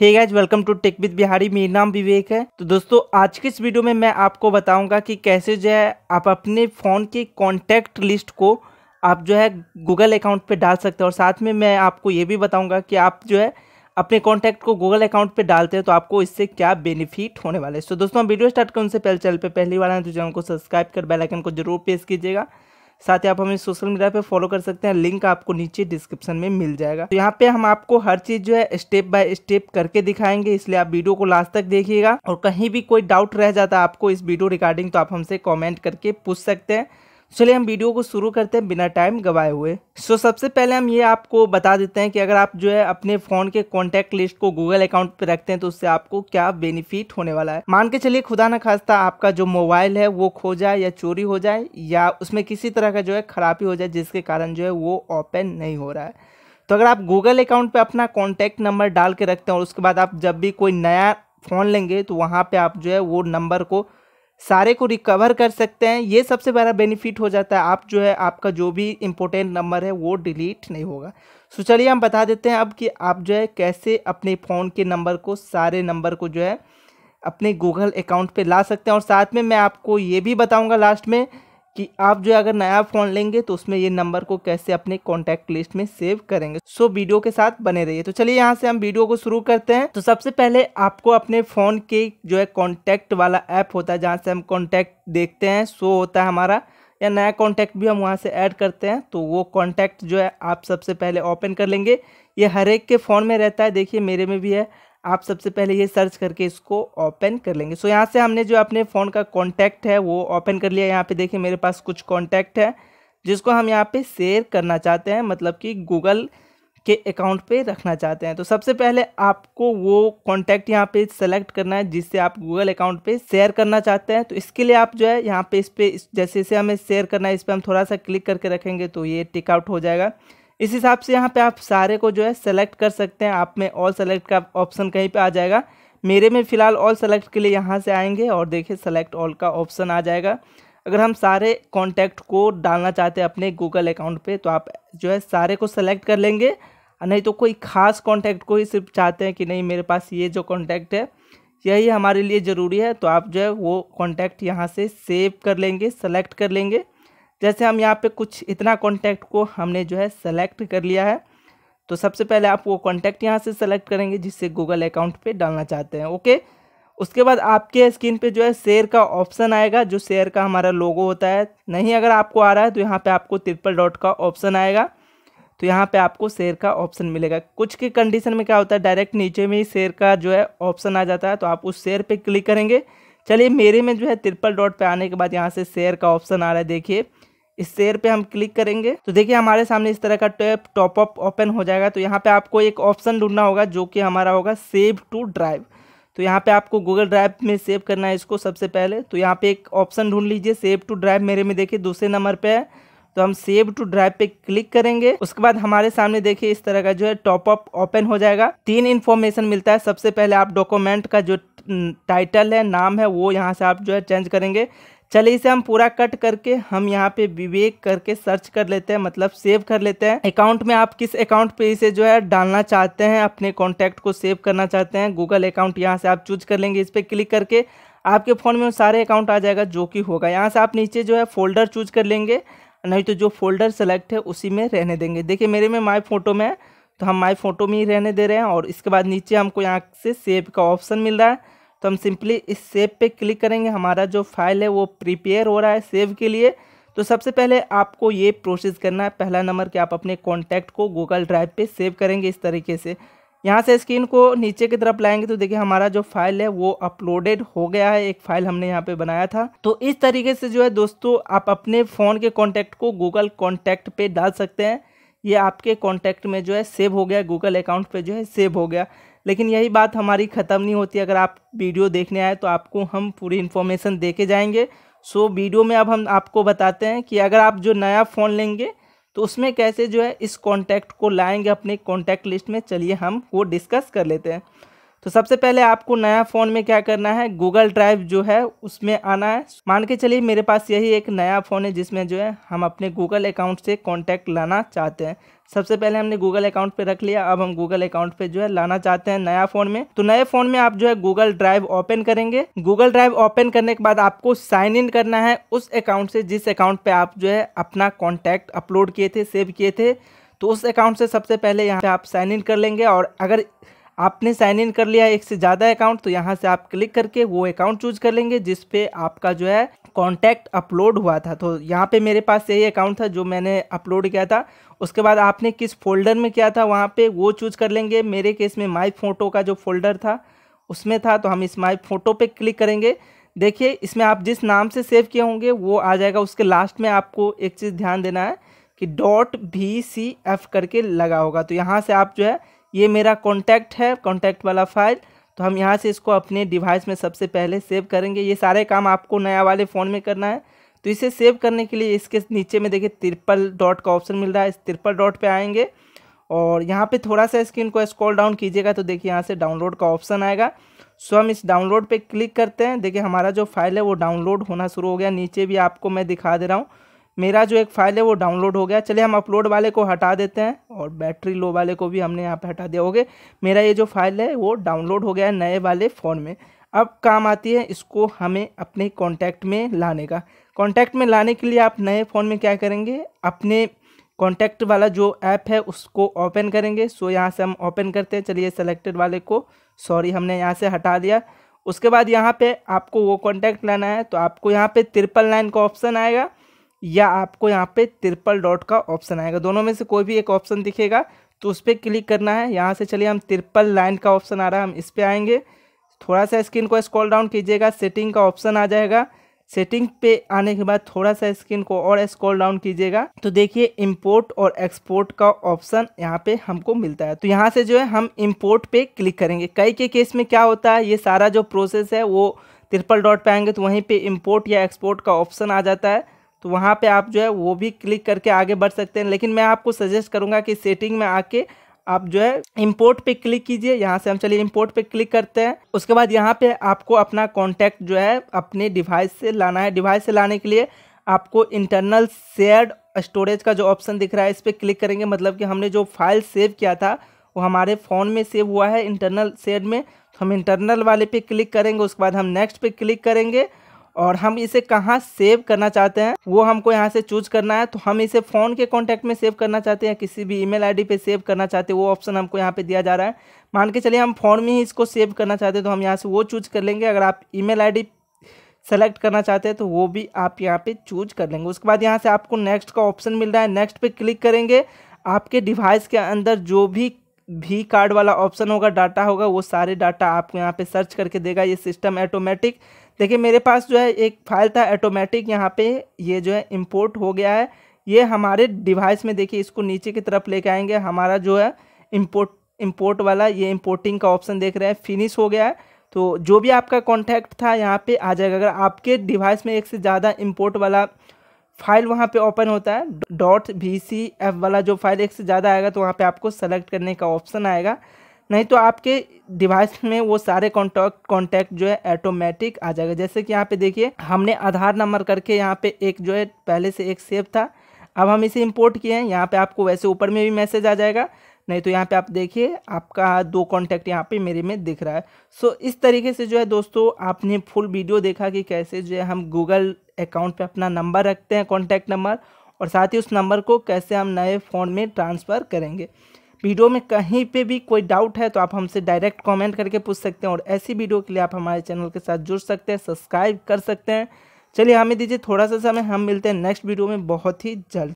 hey guys welcome to tech with Bihari मेरा नाम विवेक है तो दोस्तों आज के इस वीडियो में मैं आपको बताऊंगा कि कैसे जो है आप अपने फ़ोन के कॉन्टैक्ट लिस्ट को आप जो है गूगल अकाउंट पे डाल सकते हैं और साथ में मैं आपको ये भी बताऊंगा कि आप जो है अपने कॉन्टैक्ट को गूगल अकाउंट पे डालते हैं तो आपको इससे क्या बेनिफिट होने वाले है तो दोस्तों वीडियो स्टार्ट करें उनसे पहले चैनल पर पहली बार आए तो चैनल को सब्सक्राइब कर बेलाइकन को जरूर प्रेस कीजिएगा साथ ही आप हमें सोशल मीडिया पे फॉलो कर सकते हैं लिंक आपको नीचे डिस्क्रिप्शन में मिल जाएगा तो यहाँ पे हम आपको हर चीज़ जो है स्टेप बाय स्टेप करके दिखाएंगे इसलिए आप वीडियो को लास्ट तक देखिएगा और कहीं भी कोई डाउट रह जाता है आपको इस वीडियो रिगार्डिंग तो आप हमसे कॉमेंट करके पूछ सकते हैं चलिए हम वीडियो को शुरू करते हैं बिना टाइम गवाए हुए सो so, सबसे पहले हम ये आपको बता देते हैं कि अगर आप जो है अपने फ़ोन के कॉन्टैक्ट लिस्ट को गूगल अकाउंट पर रखते हैं तो उससे आपको क्या बेनिफिट होने वाला है मान के चलिए खुदा ना खास्ता आपका जो मोबाइल है वो खो जाए या चोरी हो जाए या उसमें किसी तरह का जो है खराबी हो जाए जिसके कारण जो है वो ओपन नहीं हो रहा है तो अगर आप गूगल अकाउंट पर अपना कॉन्टैक्ट नंबर डाल के रखते हैं और उसके बाद आप जब भी कोई नया फ़ोन लेंगे तो वहाँ पर आप जो है वो नंबर को सारे को रिकवर कर सकते हैं ये सबसे बड़ा बेनिफिट हो जाता है आप जो है आपका जो भी इम्पोर्टेंट नंबर है वो डिलीट नहीं होगा सो चलिए हम बता देते हैं अब कि आप जो है कैसे अपने फ़ोन के नंबर को सारे नंबर को जो है अपने गूगल अकाउंट पे ला सकते हैं और साथ में मैं आपको ये भी बताऊंगा लास्ट में कि आप जो अगर नया फ़ोन लेंगे तो उसमें ये नंबर को कैसे अपने कॉन्टैक्ट लिस्ट में सेव करेंगे सो वीडियो के साथ बने रहिए तो चलिए यहाँ से हम वीडियो को शुरू करते हैं तो सबसे पहले आपको अपने फ़ोन के जो है कॉन्टैक्ट वाला ऐप होता है जहाँ से हम कॉन्टैक्ट देखते हैं शो होता है हमारा या नया कॉन्टैक्ट भी हम वहाँ से ऐड करते हैं तो वो कॉन्टैक्ट जो है आप सबसे पहले ओपन कर लेंगे ये हर एक के फ़ोन में रहता है देखिए मेरे में भी है आप सबसे पहले ये सर्च करके इसको ओपन कर लेंगे सो so, यहाँ से हमने जो अपने फ़ोन का कॉन्टैक्ट है वो ओपन कर लिया यहाँ पे देखिए मेरे पास कुछ कॉन्टैक्ट है जिसको हम यहाँ पे शेयर करना चाहते हैं मतलब कि गूगल के अकाउंट पे रखना चाहते हैं तो सबसे पहले आपको वो कॉन्टैक्ट यहाँ पे सेलेक्ट करना है जिससे आप गूगल अकाउंट पे शेयर करना चाहते हैं तो इसके लिए आप जो है यहाँ पे इस पर जैसे जैसे हमें शेयर करना है इस पर हम थोड़ा सा क्लिक करके रखेंगे तो ये टिकआउट हो जाएगा इस हिसाब से यहाँ पे आप सारे को जो है सेलेक्ट कर सकते हैं आप में ऑल सेलेक्ट का ऑप्शन कहीं पे आ जाएगा मेरे में फ़िलहाल ऑल सेलेक्ट के लिए यहाँ से आएंगे और देखिए सेलेक्ट ऑल का ऑप्शन आ जाएगा अगर हम सारे कॉन्टैक्ट को डालना चाहते हैं अपने गूगल अकाउंट पर तो आप जो है सारे को सेलेक्ट कर लेंगे नहीं तो कोई ख़ास कॉन्टैक्ट को ही सिर्फ चाहते हैं कि नहीं मेरे पास ये जो कॉन्टैक्ट है यही हमारे लिए ज़रूरी है तो आप जो है वो कॉन्टैक्ट यहाँ से सेव कर लेंगे सेलेक्ट कर लेंगे जैसे हम यहाँ पे कुछ इतना कॉन्टैक्ट को हमने जो है सेलेक्ट कर लिया है तो सबसे पहले आप वो कॉन्टैक्ट यहाँ से सेलेक्ट करेंगे जिससे गूगल अकाउंट पे डालना चाहते हैं ओके उसके बाद आपके स्क्रीन पे जो है शेयर का ऑप्शन आएगा जो शेयर का हमारा लोगो होता है नहीं अगर आपको आ रहा है तो यहाँ पर आपको ट्रिपल डॉट का ऑप्शन आएगा तो यहाँ पर आपको शेयर का ऑप्शन मिलेगा कुछ के कंडीशन में क्या होता है डायरेक्ट नीचे में ही शेयर का जो है ऑप्शन आ जाता है तो आप उस शेयर पर क्लिक करेंगे चलिए मेरे में जो है ट्रिपल डॉट पर आने के बाद यहाँ से शेयर का ऑप्शन आ रहा है देखिए इस शेयर पे हम क्लिक करेंगे तो देखिए हमारे सामने इस तरह का टैप टॉप अप ओपन हो जाएगा तो यहाँ पे आपको एक ऑप्शन ढूंढना होगा जो कि हमारा होगा सेव टू ड्राइव तो यहाँ पे आपको गूगल ड्राइव में सेव करना है इसको सबसे पहले तो यहाँ पे एक ऑप्शन ढूंढ लीजिए सेव टू ड्राइव मेरे में देखिए दूसरे नंबर पे है तो हम सेव टू ड्राइव पे क्लिक करेंगे उसके बाद हमारे सामने देखिए इस तरह का जो है टॉप अप ओपन हो जाएगा तीन इन्फॉर्मेशन मिलता है सबसे पहले आप डॉक्यूमेंट का जो टाइटल है नाम है वो यहाँ से आप जो है चेंज करेंगे चलिए इसे हम पूरा कट करके हम यहाँ पे विवेक करके सर्च कर लेते हैं मतलब सेव कर लेते हैं अकाउंट में आप किस अकाउंट पे इसे जो है डालना चाहते हैं अपने कॉन्टैक्ट को सेव करना चाहते हैं गूगल अकाउंट यहाँ से आप चूज कर लेंगे इस पर क्लिक करके आपके फ़ोन में सारे अकाउंट आ जाएगा जो कि होगा यहाँ से आप नीचे जो है फोल्डर चूज कर लेंगे नहीं तो जो फोल्डर सेलेक्ट है उसी में रहने देंगे देखिए मेरे में माई फ़ोटो में है तो हम माई फ़ोटो में ही रहने दे रहे हैं और इसके बाद नीचे हमको यहाँ से सेव का ऑप्शन मिल रहा है तो हम सिंपली इस सेव पे क्लिक करेंगे हमारा जो फाइल है वो प्रिपेयर हो रहा है सेव के लिए तो सबसे पहले आपको ये प्रोसेस करना है पहला नंबर कि आप अपने कॉन्टैक्ट को गूगल ड्राइव पे सेव करेंगे इस तरीके से यहाँ से स्क्रीन को नीचे की तरफ लाएंगे तो देखिए हमारा जो फाइल है वो अपलोडेड हो गया है एक फाइल हमने यहाँ पे बनाया था तो इस तरीके से जो है दोस्तों आप अपने फ़ोन के कॉन्टैक्ट को गूगल कॉन्टैक्ट पे डाल सकते हैं ये आपके कॉन्टैक्ट में जो है सेव हो गया गूगल अकाउंट पे जो है सेव हो गया लेकिन यही बात हमारी ख़त्म नहीं होती अगर आप वीडियो देखने आए तो आपको हम पूरी इन्फॉर्मेशन दे के जाएंगे सो वीडियो में अब हम आपको बताते हैं कि अगर आप जो नया फ़ोन लेंगे तो उसमें कैसे जो है इस कॉन्टैक्ट को लाएंगे अपने कॉन्टैक्ट लिस्ट में चलिए हम वो डिस्कस कर लेते हैं तो सबसे पहले आपको नया फ़ोन में क्या करना है गूगल ड्राइव जो है उसमें आना है मान के चलिए मेरे पास यही एक नया फ़ोन है जिसमें जो है हम अपने गूगल अकाउंट से कॉन्टैक्ट लाना चाहते हैं सबसे पहले हमने गूगल अकाउंट पे रख लिया अब हम गूगल अकाउंट पे जो है लाना चाहते हैं नया फोन में तो नए फोन में आप जो है गूगल ड्राइव ओपन करेंगे गूगल ड्राइव ओपन करने के बाद आपको साइन इन करना है उस अकाउंट से जिस अकाउंट पे आप जो है अपना कॉन्टैक्ट अपलोड किए थे सेव किए थे तो उस अकाउंट से सबसे पहले यहाँ पे आप साइन इन कर लेंगे और अगर आपने साइन इन कर लिया एक से ज़्यादा अकाउंट तो यहाँ से आप क्लिक करके वो अकाउंट चूज कर लेंगे जिस पे आपका जो है कॉन्टैक्ट अपलोड हुआ था तो यहाँ पे मेरे पास यही अकाउंट था जो मैंने अपलोड किया था उसके बाद आपने किस फोल्डर में किया था वहाँ पे वो चूज कर लेंगे मेरे केस में माई फोटो का जो फोल्डर था उसमें था तो हम इस माई फोटो पे क्लिक करेंगे देखिए इसमें आप जिस नाम से सेव किए होंगे वो आ जाएगा उसके लास्ट में आपको एक चीज़ ध्यान देना है कि डॉट भी सी एफ करके लगा होगा तो यहाँ से आप जो है ये मेरा कॉन्टैक्ट है कॉन्टैक्ट वाला फाइल तो हम यहाँ से इसको अपने डिवाइस में सबसे पहले सेव करेंगे ये सारे काम आपको नया वाले फ़ोन में करना है तो इसे सेव करने के लिए इसके नीचे में देखिए त्रिपल डॉट का ऑप्शन मिल रहा है इस त्रिपल डॉट पे आएंगे और यहाँ पे थोड़ा सा स्क्रीन को स्क्रॉल डाउन कीजिएगा तो देखिए यहाँ से डाउनलोड का ऑप्शन आएगा सो हम इस डाउनलोड पर क्लिक करते हैं देखिए हमारा जो फाइल है वो डाउनलोड होना शुरू हो गया नीचे भी आपको मैं दिखा दे रहा हूँ मेरा जो एक फ़ाइल है वो डाउनलोड हो गया चलिए हम अपलोड वाले को हटा देते हैं और बैटरी लो वाले को भी हमने यहाँ पे हटा दिया होगे मेरा ये जो फाइल है वो डाउनलोड हो गया है नए वाले फ़ोन में अब काम आती है इसको हमें अपने कॉन्टैक्ट में लाने का कॉन्टैक्ट में लाने के लिए आप नए फ़ोन में क्या करेंगे अपने कॉन्टैक्ट वाला जो ऐप है उसको ओपन करेंगे सो यहाँ से हम ओपन करते हैं चलिए सेलेक्टेड वाले को सॉरी हमने यहाँ से हटा दिया उसके बाद यहाँ पे आपको वो कॉन्टैक्ट लाना है तो आपको यहाँ पे ट्रिपल लाइन का ऑप्शन आएगा या आपको यहाँ पे त्रिपल डॉट का ऑप्शन आएगा दोनों में से कोई भी एक ऑप्शन दिखेगा तो उस पर क्लिक करना है यहाँ से चलिए हम त्रिपल लाइन का ऑप्शन आ रहा है हम इस पर आएंगे थोड़ा सा स्क्रीन को स्क्रॉल डाउन कीजिएगा सेटिंग का ऑप्शन आ जाएगा सेटिंग पे आने के बाद थोड़ा सा स्क्रीन को और स्क्रॉल डाउन कीजिएगा तो देखिए इंपोर्ट और एक्सपोर्ट का ऑप्शन यहाँ पे हमको मिलता है तो यहाँ से जो है हम इंपोर्ट पे क्लिक करेंगे कई के केस में क्या होता है ये सारा जो प्रोसेस है वो ट्रिपल डॉट पे आएंगे तो वहीं पे इंपोर्ट या एक्सपोर्ट का ऑप्शन आ जाता है तो वहाँ पे आप जो है वो भी क्लिक करके आगे बढ़ सकते हैं लेकिन मैं आपको सजेस्ट करूँगा कि सेटिंग में आके आप जो है इंपोर्ट पे क्लिक कीजिए यहाँ से हम चलिए इंपोर्ट पे क्लिक करते हैं उसके बाद यहाँ पे आपको अपना कॉन्टैक्ट जो है अपने डिवाइस से लाना है डिवाइस से लाने के लिए आपको इंटरनल शेयर्ड स्टोरेज का जो ऑप्शन दिख रहा है इस पर क्लिक करेंगे मतलब कि हमने जो फाइल सेव किया था वो हमारे फ़ोन में सेव हुआ है इंटरनल शेयर में तो हम इंटरनल वाले पे क्लिक करेंगे उसके बाद हम नेक्स्ट पे क्लिक करेंगे और हम इसे कहाँ सेव करना चाहते हैं वो हमको यहाँ से चूज करना है तो हम इसे फ़ोन के कॉन्टैक्ट में सेव करना चाहते हैं किसी भी ईमेल आईडी पे सेव करना चाहते हैं वो ऑप्शन हमको यहाँ पे दिया जा रहा है मान के चलिए हम फ़ोन में ही इसको सेव करना चाहते हैं तो हम यहाँ से वो चूज कर लेंगे अगर आप ई मेल सेलेक्ट करना चाहते हैं तो वो भी आप यहाँ पर चूज कर लेंगे उसके बाद यहाँ से आपको नेक्स्ट का ऑप्शन मिल रहा है नेक्स्ट पर क्लिक करेंगे आपके डिवाइस के अंदर जो भी भी कार्ड वाला ऑप्शन होगा डाटा होगा वो सारे डाटा आपको यहाँ पे सर्च करके देगा ये सिस्टम ऐटोमेटिक देखिए मेरे पास जो है एक फाइल था ऐटोमेटिक यहाँ पे ये जो है इम्पोर्ट हो गया है ये हमारे डिवाइस में देखिए इसको नीचे की तरफ लेके आएंगे हमारा जो है इम्पोर्ट इम्पोर्ट वाला ये इम्पोर्टिंग का ऑप्शन देख रहे हैं फिनिश हो गया है तो जो भी आपका कॉन्टैक्ट था यहाँ पर आ जाएगा अगर आपके डिवाइस में एक से ज़्यादा इम्पोर्ट वाला फाइल वहाँ पे ओपन होता है डॉट वी सी एफ वाला जो फाइल एक से ज़्यादा आएगा तो वहाँ पे आपको सेलेक्ट करने का ऑप्शन आएगा नहीं तो आपके डिवाइस में वो सारे कॉन्टैक्ट कॉन्टैक्ट जो है ऑटोमेटिक आ जाएगा जैसे कि यहाँ पे देखिए हमने आधार नंबर करके यहाँ पे एक जो है पहले से एक सेव था अब हम इसे इम्पोर्ट किए हैं यहाँ पर आपको वैसे ऊपर में भी मैसेज आ जाएगा नहीं तो यहाँ पे आप देखिए आपका दो कॉन्टैक्ट यहाँ पे मेरे में दिख रहा है सो इस तरीके से जो है दोस्तों आपने फुल वीडियो देखा कि कैसे जो है हम गूगल अकाउंट पे अपना नंबर रखते हैं कॉन्टैक्ट नंबर और साथ ही उस नंबर को कैसे हम नए फ़ोन में ट्रांसफ़र करेंगे वीडियो में कहीं पे भी कोई डाउट है तो आप हमसे डायरेक्ट कमेंट करके पूछ सकते हैं और ऐसी वीडियो के लिए आप हमारे चैनल के साथ जुड़ सकते हैं सब्सक्राइब कर सकते हैं चलिए हमें दीजिए थोड़ा सा समय हम मिलते हैं नेक्स्ट वीडियो में बहुत ही जल्द